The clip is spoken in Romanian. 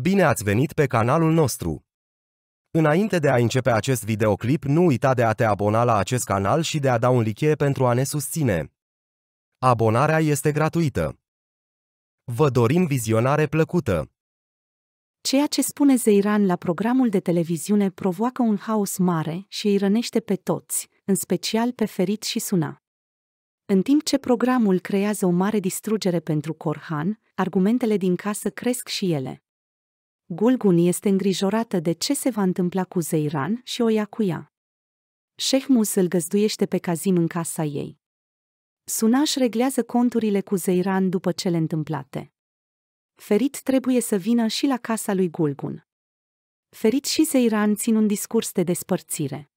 Bine ați venit pe canalul nostru! Înainte de a începe acest videoclip, nu uita de a te abona la acest canal și de a da un like pentru a ne susține. Abonarea este gratuită. Vă dorim vizionare plăcută! Ceea ce spune Zeiran la programul de televiziune provoacă un haos mare și îi rănește pe toți, în special pe Ferit și Suna. În timp ce programul creează o mare distrugere pentru Corhan, argumentele din casă cresc și ele. Gulgun este îngrijorată de ce se va întâmpla cu Zeiran și o ia cu ea. Shehmus îl găzduiește pe Kazim în casa ei. Sunaș reglează conturile cu Zeiran după cele întâmplate. Ferit trebuie să vină și la casa lui Gulgun. Ferit și Zeiran țin un discurs de despărțire.